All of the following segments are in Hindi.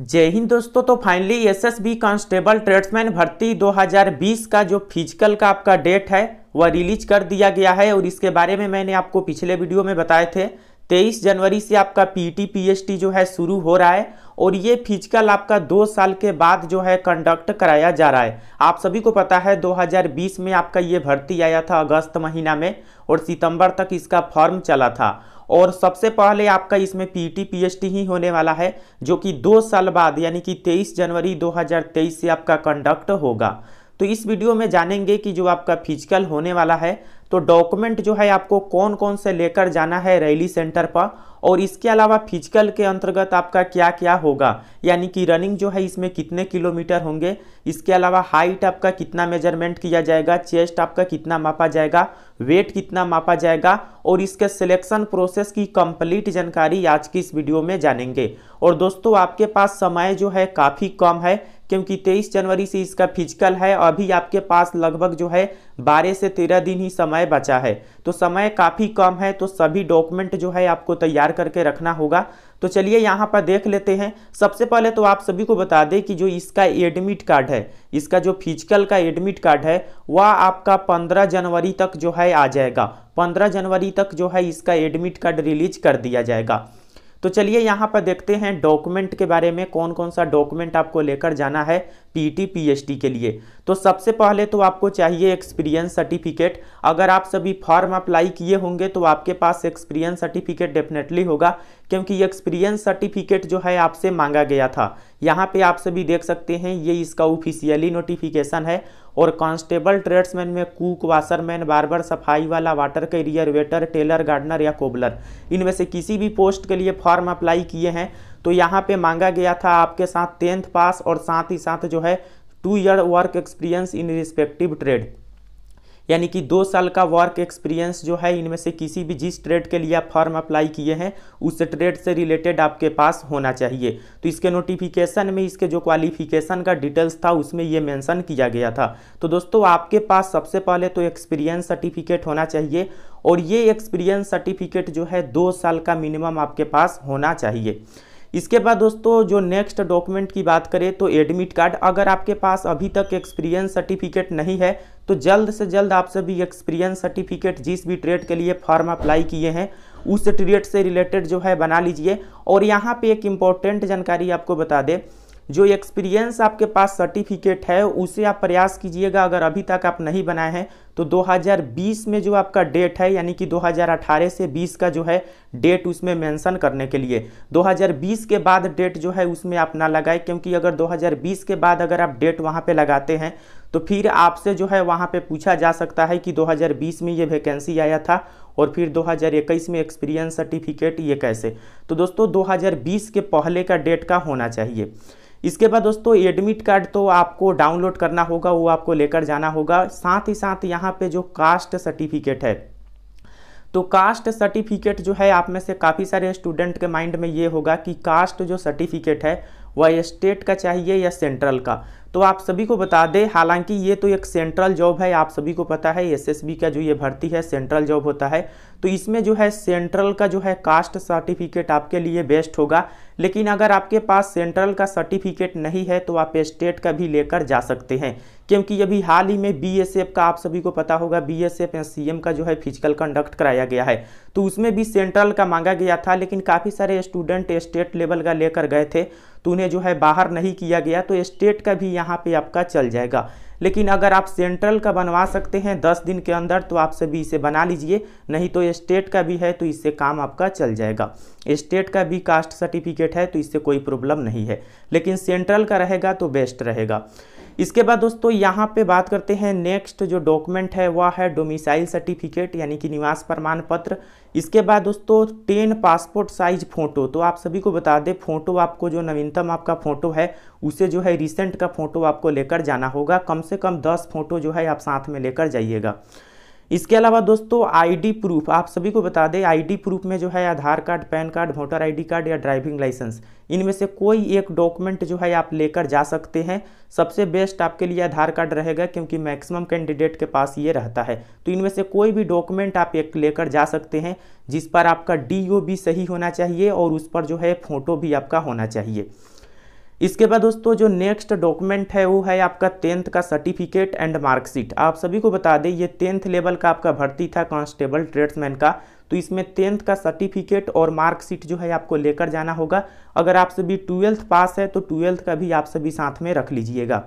जय हिंद दोस्तों तो फाइनली एसएसबी कांस्टेबल ट्रेड्समैन भर्ती 2020 का जो फिजिकल का आपका डेट है वह रिलीज कर दिया गया है और इसके बारे में मैंने आपको पिछले वीडियो में बताए थे तेईस जनवरी से आपका पीटी पीएचटी e जो है शुरू हो रहा है और ये फिजिकल आपका दो साल के बाद जो है कंडक्ट कराया जा रहा है आप सभी को पता है 2020 में आपका ये भर्ती आया था अगस्त महीना में और सितंबर तक इसका फॉर्म चला था और सबसे पहले आपका इसमें पीटी पीएचटी e ही होने वाला है जो कि दो साल बाद यानी कि 23 जनवरी 2023 से आपका कंडक्ट होगा तो इस वीडियो में जानेंगे कि जो आपका फिजिकल होने वाला है तो डॉक्यूमेंट जो है आपको कौन कौन से लेकर जाना है रैली सेंटर पर और इसके अलावा फिजिकल के अंतर्गत आपका क्या क्या होगा यानी कि रनिंग जो है इसमें कितने किलोमीटर होंगे इसके अलावा हाइट आपका कितना मेजरमेंट किया जाएगा चेस्ट आपका कितना मापा जाएगा वेट कितना मापा जाएगा और इसके सिलेक्शन प्रोसेस की कंप्लीट जानकारी आज की इस वीडियो में जानेंगे और दोस्तों आपके पास समय जो है काफ़ी कम है क्योंकि 23 जनवरी से इसका फिजिकल है अभी आपके पास लगभग जो है 12 से 13 दिन ही समय बचा है तो समय काफ़ी कम है तो सभी डॉक्यूमेंट जो है आपको तैयार करके रखना होगा तो चलिए यहाँ पर देख लेते हैं सबसे पहले तो आप सभी को बता दें कि जो इसका एडमिट कार्ड है इसका जो फिजिकल का एडमिट कार्ड है वह आपका पंद्रह जनवरी तक जो है आ जाएगा पंद्रह जनवरी तक जो है इसका एडमिट कार्ड रिलीज कर दिया जाएगा तो चलिए यहाँ पर देखते हैं डॉक्यूमेंट के बारे में कौन कौन सा डॉक्यूमेंट आपको लेकर जाना है पीटी पीएचडी के लिए तो सबसे पहले तो आपको चाहिए एक्सपीरियंस सर्टिफिकेट अगर आप सभी फॉर्म अप्लाई किए होंगे तो आपके पास एक्सपीरियंस सर्टिफिकेट डेफिनेटली होगा क्योंकि एक्सपीरियंस सर्टिफिकेट जो है आपसे मांगा गया था यहाँ पे आप सभी देख सकते हैं ये इसका ऑफिशियली नोटिफिकेशन है और कांस्टेबल ट्रेड्समैन में कुक वाशरमैन बार्बर सफाई वाला water carrier waiter tailor gardener या कोबलर इनमें से किसी भी पोस्ट के लिए फॉर्म अप्लाई किए हैं तो यहाँ पे मांगा गया था आपके साथ टेंथ पास और साथ ही साथ जो है two year work experience in respective trade यानी कि दो साल का वर्क एक्सपीरियंस जो है इनमें से किसी भी जिस ट्रेड के लिए आप फॉर्म अप्लाई किए हैं उस ट्रेड से रिलेटेड आपके पास होना चाहिए तो इसके नोटिफिकेशन में इसके जो क्वालिफिकेशन का डिटेल्स था उसमें ये मेंशन किया गया था तो दोस्तों आपके पास सबसे पहले तो एक्सपीरियंस सर्टिफिकेट होना चाहिए और ये एक्सपीरियंस सर्टिफिकेट जो है दो साल का मिनिमम आपके पास होना चाहिए इसके बाद दोस्तों जो नेक्स्ट डॉक्यूमेंट की बात करें तो एडमिट कार्ड अगर आपके पास अभी तक एक्सपीरियंस सर्टिफिकेट नहीं है तो जल्द से जल्द आप सभी एक्सपीरियंस सर्टिफिकेट जिस भी ट्रेड के लिए फॉर्म अप्लाई किए हैं उस ट्रेड से रिलेटेड जो है बना लीजिए और यहाँ पे एक इम्पॉर्टेंट जानकारी आपको बता दें जो एक्सपीरियंस आपके पास सर्टिफिकेट है उसे आप प्रयास कीजिएगा अगर अभी तक आप नहीं बनाए हैं तो 2020 में जो आपका डेट है यानी कि 2018 से 20 का जो है डेट उसमें मेंशन करने के लिए 2020 के बाद डेट जो है उसमें आप ना लगाए क्योंकि अगर 2020 के बाद अगर आप डेट वहाँ पे लगाते हैं तो फिर आपसे जो है वहाँ पे पूछा जा सकता है कि 2020 में ये वैकेंसी आया था और फिर 2021 में एक्सपीरियंस सर्टिफिकेट ये कैसे तो दोस्तों दो के पहले का डेट का होना चाहिए इसके बाद दोस्तों एडमिट कार्ड तो आपको डाउनलोड करना होगा वो आपको लेकर जाना होगा साथ ही साथ यहाँ यहाँ पे जो कास्ट सर्टिफिकेट है तो कास्ट सर्टिफिकेट जो है आप में से काफ़ी सारे स्टूडेंट के माइंड में ये होगा कि कास्ट जो सर्टिफिकेट है वह स्टेट का चाहिए या सेंट्रल का तो आप सभी को बता दें हालांकि ये तो एक सेंट्रल जॉब है आप सभी को पता है एसएसबी का जो ये भर्ती है सेंट्रल जॉब होता है तो इसमें जो है सेंट्रल का जो है कास्ट सर्टिफिकेट आपके लिए बेस्ट होगा लेकिन अगर आपके पास सेंट्रल का सर्टिफिकेट नहीं है तो आप स्टेट का भी लेकर जा सकते हैं क्योंकि अभी हाल ही में बी का आप सभी को पता होगा बी एस सीएम का जो है फिजिकल कंडक्ट कराया गया है तो उसमें भी सेंट्रल का मांगा गया था लेकिन काफ़ी सारे स्टूडेंट स्टेट लेवल का लेकर गए थे तो उन्हें जो है बाहर नहीं किया गया तो स्टेट का भी यहाँ पे आपका चल जाएगा लेकिन अगर आप सेंट्रल का बनवा सकते हैं दस दिन के अंदर तो आप सभी इसे बना लीजिए नहीं तो स्टेट का भी है तो इससे काम आपका चल जाएगा स्टेट का भी कास्ट सर्टिफिकेट है तो इससे कोई प्रॉब्लम नहीं है लेकिन सेंट्रल का रहेगा तो बेस्ट रहेगा इसके बाद दोस्तों यहाँ पे बात करते हैं नेक्स्ट जो डॉक्यूमेंट है वह है डोमिसाइल सर्टिफिकेट यानी कि निवास प्रमाण पत्र इसके बाद दोस्तों टेन पासपोर्ट साइज फ़ोटो तो आप सभी को बता दें फ़ोटो आपको जो नवीनतम आपका फ़ोटो है उसे जो है रिसेंट का फ़ोटो आपको लेकर जाना होगा कम से कम दस फ़ोटो जो है आप साथ में लेकर जाइएगा इसके अलावा दोस्तों आईडी प्रूफ आप सभी को बता दें आईडी प्रूफ में जो है Aadhaar card PAN card voter ID card या ड्राइविंग लाइसेंस इनमें से कोई एक डॉक्यूमेंट जो है आप लेकर जा सकते हैं सबसे बेस्ट आपके लिए आधार कार्ड रहेगा क्योंकि मैक्सिमम कैंडिडेट के पास ये रहता है तो इनमें से कोई भी डॉक्यूमेंट आप एक लेकर जा सकते हैं जिस पर आपका डी सही होना चाहिए और उस पर जो है फ़ोटो भी आपका होना चाहिए इसके बाद दोस्तों जो नेक्स्ट डॉक्यूमेंट है वो है आपका टेंथ का सर्टिफिकेट एंड मार्कशीट आप सभी को बता दें ये टेंथ लेवल का आपका भर्ती था कांस्टेबल ट्रेड्समैन का तो इसमें टेंथ का सर्टिफिकेट और मार्कशीट जो है आपको लेकर जाना होगा अगर आप सभी ट्वेल्थ पास है तो ट्वेल्थ का भी आप सभी साथ में रख लीजिएगा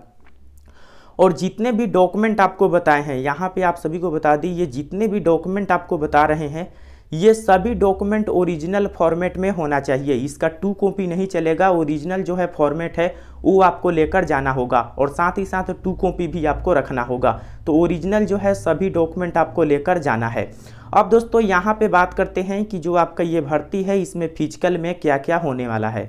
और जितने भी डॉक्यूमेंट आपको बताए हैं यहाँ पे आप सभी को बता दी ये जितने भी डॉक्यूमेंट आपको बता रहे हैं ये सभी डॉक्यूमेंट ओरिजिनल फॉर्मेट में होना चाहिए इसका टू कॉपी नहीं चलेगा ओरिजिनल जो है फॉर्मेट है वो आपको लेकर जाना होगा और साथ ही साथ टू कॉपी भी आपको रखना होगा तो ओरिजिनल जो है सभी डॉक्यूमेंट आपको लेकर जाना है अब दोस्तों यहाँ पे बात करते हैं कि जो आपका ये भर्ती है इसमें फिजिकल में क्या क्या होने वाला है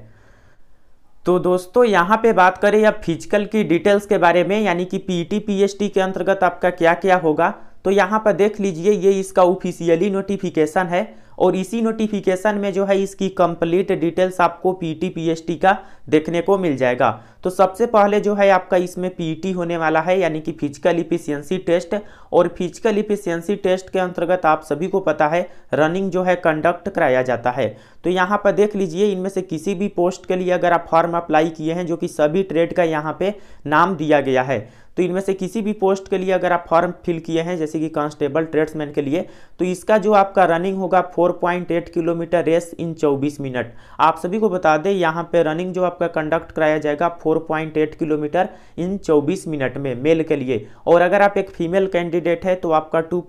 तो दोस्तों यहाँ पे बात करें या फिजिकल की डिटेल्स के बारे में यानी कि पीटी टी e के अंतर्गत आपका क्या क्या होगा तो यहाँ पर देख लीजिए ये इसका ऑफिशियली नोटिफिकेशन है और इसी नोटिफिकेशन में जो है इसकी कंप्लीट डिटेल्स आपको पीटी पीएसटी का देखने को मिल जाएगा तो सबसे पहले जो है आपका इसमें पीटी होने वाला है यानी कि फिजिकल इफिशियंसी टेस्ट और फिजिकल इफिशियंसी टेस्ट के अंतर्गत आप सभी को पता है रनिंग जो है कंडक्ट कराया जाता है तो यहाँ पर देख लीजिए इनमें से किसी भी पोस्ट के लिए अगर आप फॉर्म अप्लाई किए हैं जो कि सभी ट्रेड का यहाँ पे नाम दिया गया है तो इनमें से किसी भी पोस्ट के लिए अगर आप फॉर्म फिल किए हैं जैसे कि कांस्टेबल ट्रेड्समैन के लिए तो इसका जो आपका रनिंग होगा 4.8 किलोमीटर रेस इन 24 मिनट आप सभी को बता दें यहाँ पे रनिंग जो आपका कंडक्ट कराया जाएगा 4.8 किलोमीटर इन 24 मिनट में मेल के लिए और अगर आप एक फीमेल कैंडिडेट है तो आपका टू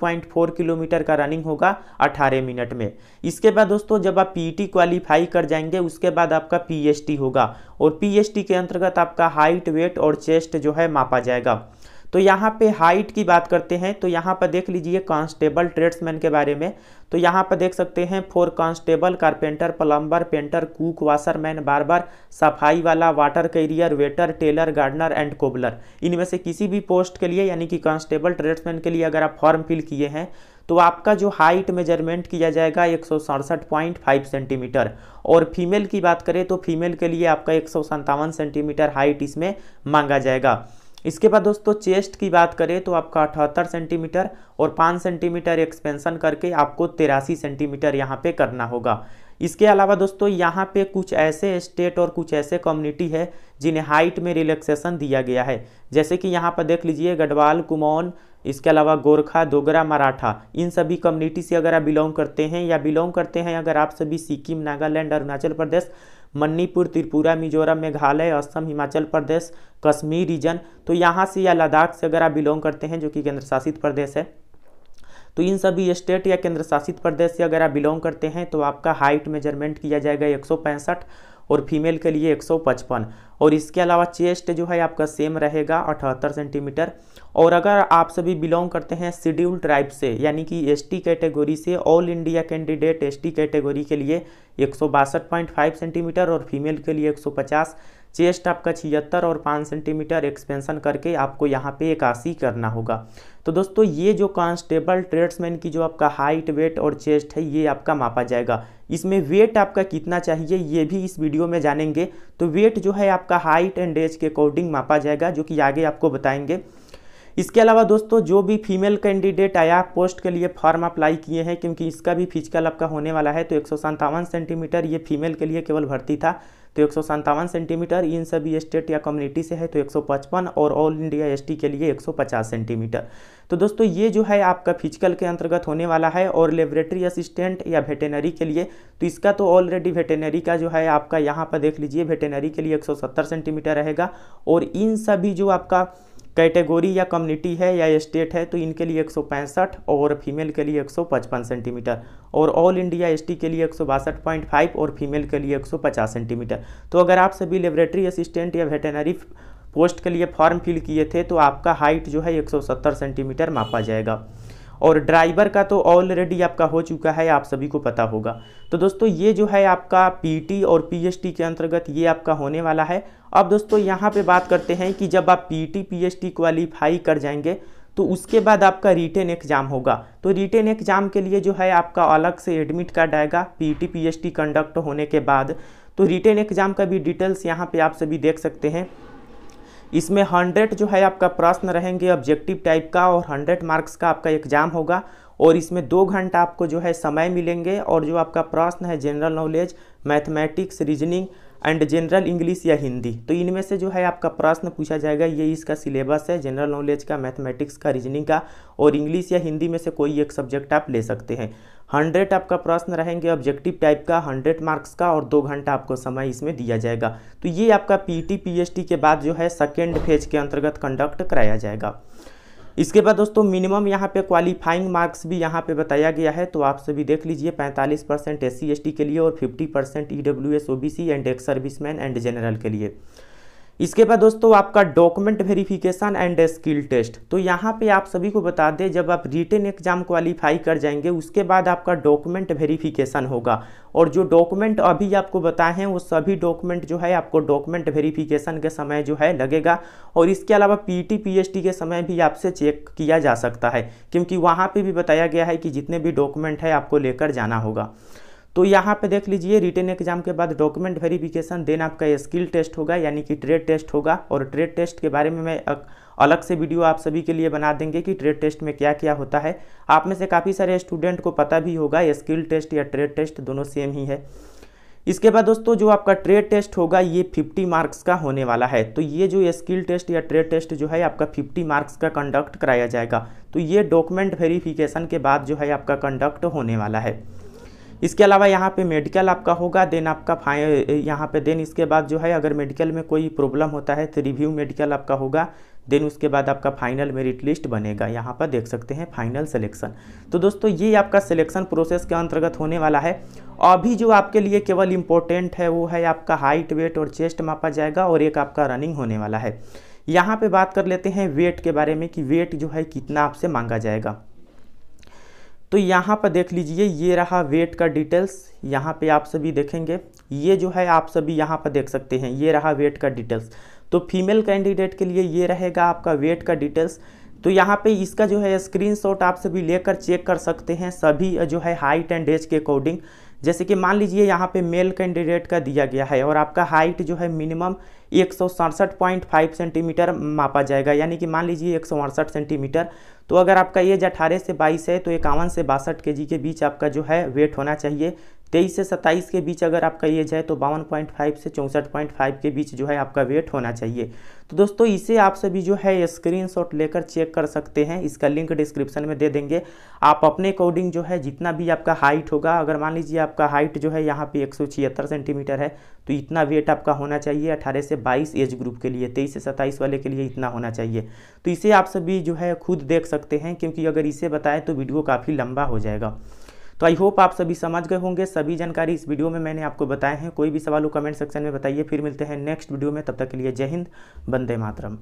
किलोमीटर का रनिंग होगा अठारह मिनट में इसके बाद दोस्तों जब आप पीटी क्वालिफाई कर जाएंगे उसके बाद आपका पी होगा और पी के अंतर्गत आपका हाइट वेट और चेस्ट जो है मापा जाएगा तो यहाँ पे हाइट की बात करते हैं तो यहाँ पर देख लीजिए कांस्टेबल ट्रेड्समैन के बारे में तो यहाँ पर देख सकते हैं for constable carpenter plumber painter cook washerman barber सफाई वाला water carrier waiter tailor gardener and cobbler इनमें से किसी भी पोस्ट के लिए यानी कि कांस्टेबल ट्रेड्समैन के लिए अगर आप फॉर्म फिल किए हैं तो आपका जो हाइट मेजरमेंट किया जाएगा एक सेंटीमीटर और फीमेल की बात करें तो फीमेल के लिए आपका एक सेंटीमीटर हाइट इसमें मांगा जाएगा इसके बाद दोस्तों चेस्ट की बात करें तो आपका अठहत्तर सेंटीमीटर और पाँच सेंटीमीटर एक्सपेंशन करके आपको तिरासी सेंटीमीटर यहाँ पे करना होगा इसके अलावा दोस्तों यहाँ पे कुछ ऐसे स्टेट और कुछ ऐसे कम्युनिटी है जिन्हें हाइट में रिलैक्सेशन दिया गया है जैसे कि यहाँ पर देख लीजिए गढ़वाल कुमौन इसके अलावा गोरखा दोगरा मराठा इन सभी कम्युनिटी से अगर आप बिलोंग करते हैं या बिलोंग करते हैं अगर आप सभी सिक्किम नागालैंड अरुणाचल प्रदेश मणिपुर त्रिपुरा मिजोरम मेघालय असम हिमाचल प्रदेश कश्मीर रीजन तो यहाँ से या लद्दाख से अगर आप बिलोंग करते हैं जो कि केंद्र शासित प्रदेश है तो इन सभी स्टेट या केंद्र शासित प्रदेश से अगर आप बिलोंग करते हैं तो आपका हाइट मेजरमेंट किया जाएगा एक और फीमेल के लिए 155 और इसके अलावा चेस्ट जो है आपका सेम रहेगा अठहत्तर सेंटीमीटर और अगर आप सभी बिलोंग करते हैं शेड्यूल ट्राइब से यानी कि एसटी कैटेगरी से all India candidate ST category के लिए एक सेंटीमीटर और फीमेल के लिए 150 चेस्ट आपका छिहत्तर और पाँच सेंटीमीटर एक्सपेंशन करके आपको यहाँ पे एकासी करना होगा तो दोस्तों ये जो कांस्टेबल ट्रेड्समैन की जो आपका हाइट वेट और चेस्ट है ये आपका मापा जाएगा इसमें वेट आपका कितना चाहिए ये भी इस वीडियो में जानेंगे तो वेट जो है आपका हाइट एंड एज के अकॉर्डिंग मापा जाएगा जो कि आगे आपको बताएंगे इसके अलावा दोस्तों जो भी फीमेल कैंडिडेट आया पोस्ट के लिए फॉर्म अप्लाई किए हैं क्योंकि इसका भी फिजिकल आपका होने वाला है तो एक सेंटीमीटर ये फीमेल के लिए केवल भर्ती था तो एक सेंटीमीटर इन सभी स्टेट या कम्युनिटी से है तो 155 और ऑल इंडिया एसटी के लिए 150 सेंटीमीटर तो दोस्तों ये जो है आपका फिजिकल के अंतर्गत होने वाला है और लेबोरेटरी असिस्टेंट या वेटेनरी के लिए तो इसका तो ऑलरेडी वेटेनरी का जो है आपका यहाँ पर देख लीजिए वेटेनरी के लिए एक सेंटीमीटर रहेगा और इन सभी जो आपका कैटेगोरी या कम्युनिटी है या स्टेट है तो इनके लिए एक और फीमेल के लिए 155 सेंटीमीटर और ऑल इंडिया एसटी के लिए एक और फीमेल के लिए 150 सेंटीमीटर तो अगर आप सभी लेबोरेटरी असिस्टेंट या वेटेनरी पोस्ट के लिए फॉर्म फिल किए थे तो आपका हाइट जो है 170 सेंटीमीटर मापा जाएगा और ड्राइवर का तो ऑलरेडी आपका हो चुका है आप सभी को पता होगा तो दोस्तों ये जो है आपका पीटी और पीएसटी के अंतर्गत ये आपका होने वाला है अब दोस्तों यहाँ पे बात करते हैं कि जब आप पीटी पीएसटी क्वालिफाई कर जाएंगे तो उसके बाद आपका रिटेन एग्जाम होगा तो रिटेन एग्जाम के लिए जो है आपका अलग से एडमिट कार्ड आएगा पी टी कंडक्ट होने के बाद तो रिटेन एग्जाम का भी डिटेल्स यहाँ पे आप सभी देख सकते हैं इसमें हंड्रेड जो है आपका प्रश्न रहेंगे ऑब्जेक्टिव टाइप का और हंड्रेड मार्क्स का आपका एग्जाम होगा और इसमें दो घंटा आपको जो है समय मिलेंगे और जो आपका प्रश्न है general knowledge mathematics reasoning and general English या हिंदी तो इनमें से जो है आपका प्रश्न पूछा जाएगा ये इसका सिलेबस है जनरल नॉलेज का मैथमेटिक्स का रीजनिंग का और इंग्लिश या हिंदी में से कोई एक सब्जेक्ट आप ले सकते हैं हंड्रेड आपका प्रश्न रहेंगे ऑब्जेक्टिव टाइप का हंड्रेड मार्क्स का और दो घंटा आपको समय इसमें दिया जाएगा तो ये आपका पी टी के बाद जो है सेकेंड फेज के अंतर्गत कंडक्ट कराया जाएगा इसके बाद दोस्तों मिनिमम यहाँ पे क्वालिफाइंग मार्क्स भी यहाँ पे बताया गया है तो आप सभी देख लीजिए 45 परसेंट एस सी के लिए और 50 percent E W S O B C and ex serviceman and general के लिए इसके बाद दोस्तों आपका document verification and skill test तो यहाँ पे आप सभी को बता दें जब आप रिटर्न एग्जाम क्वालिफाई कर जाएंगे उसके बाद आपका डॉक्यूमेंट वेरिफिकेशन होगा और जो डॉक्यूमेंट अभी आपको बताए हैं वो सभी डॉक्यूमेंट जो है आपको डॉक्यूमेंट वेरिफिकेशन के समय जो है लगेगा और इसके अलावा पी टी के समय भी आपसे चेक किया जा सकता है क्योंकि वहाँ पर भी बताया गया है कि जितने भी डॉक्यूमेंट है आपको लेकर जाना होगा तो यहाँ पे देख लीजिए रिटर्न एग्जाम के बाद डॉक्यूमेंट वेरिफिकेशन देन आपका स्किल टेस्ट होगा यानी कि ट्रेड टेस्ट होगा और ट्रेड टेस्ट के बारे में मैं अलग से वीडियो आप सभी के लिए बना देंगे कि ट्रेड टेस्ट में क्या क्या होता है आप में से काफ़ी सारे स्टूडेंट को पता भी होगा स्किल टेस्ट या ट्रेड टेस्ट दोनों सेम ही है इसके बाद दोस्तों जो आपका ट्रेड टेस्ट होगा ये 50 मार्क्स का होने वाला है तो ये जो स्किल टेस्ट या ट्रेड टेस्ट जो है आपका 50 मार्क्स का कंडक्ट कराया जाएगा तो ये डॉक्यूमेंट वेरिफिकेशन के बाद जो है आपका कंडक्ट होने वाला है इसके अलावा यहाँ पे मेडिकल आपका होगा देन आपका फाइन यहाँ पे देन इसके बाद जो है अगर मेडिकल में कोई प्रॉब्लम होता है तो रिव्यू मेडिकल आपका होगा देन उसके बाद आपका फाइनल मेरिट लिस्ट बनेगा यहाँ पर देख सकते हैं फाइनल सिलेक्शन तो दोस्तों ये आपका सिलेक्शन प्रोसेस के अंतर्गत होने वाला है अभी जो आपके लिए केवल इम्पोर्टेंट है वो है आपका हाइट वेट और चेस्ट मापा जाएगा और एक आपका रनिंग होने वाला है यहाँ पे बात कर लेते हैं वेट के बारे में कि वेट जो है कितना आपसे मांगा जाएगा तो यहाँ पर देख लीजिए ये रहा वेट का डिटेल्स यहाँ पे आप सभी देखेंगे ये जो है आप सभी यहाँ पर देख सकते हैं ये रहा वेट का डिटेल्स तो फीमेल कैंडिडेट के लिए ये रहेगा आपका वेट का डिटेल्स तो यहाँ पे इसका जो है स्क्रीनशॉट आप सभी लेकर चेक कर सकते हैं सभी जो है हाइट एंड एज के अकॉर्डिंग जैसे कि मान लीजिए यहाँ पे मेल कैंडिडेट का दिया गया है और आपका हाइट जो है मिनिमम एक सेंटीमीटर मापा जाएगा यानी कि मान लीजिए एक सेंटीमीटर तो अगर आपका एज अठारह से बाईस है तो इक्यावन से बासठ के के बीच आपका जो है वेट होना चाहिए तेईस से सत्ताईस के बीच अगर आपका एज है तो बावन पॉइंट फाइव से चौंसठ पॉइंट फाइव के बीच जो है आपका वेट होना चाहिए तो दोस्तों इसे आप सभी जो है स्क्रीनशॉट लेकर चेक कर सकते हैं इसका लिंक डिस्क्रिप्शन में दे देंगे आप अपने अकॉर्डिंग जो है जितना भी आपका हाइट होगा अगर मान लीजिए आपका हाइट जो है यहाँ पे एक सेंटीमीटर है तो इतना वेट आपका होना चाहिए अठारह से बाईस एज ग्रुप के लिए तेईस से सत्ताईस वाले के लिए इतना होना चाहिए तो इसे आप सभी जो है खुद देख सकते हैं क्योंकि अगर इसे बताएं तो वीडियो काफ़ी लंबा हो जाएगा तो आई होप आप सभी समझ गए होंगे सभी जानकारी इस वीडियो में मैंने आपको बताए हैं कोई भी सवाल हो कमेंट सेक्शन में बताइए फिर मिलते हैं नेक्स्ट वीडियो में तब तक के लिए जय हिंद बंदे मातरम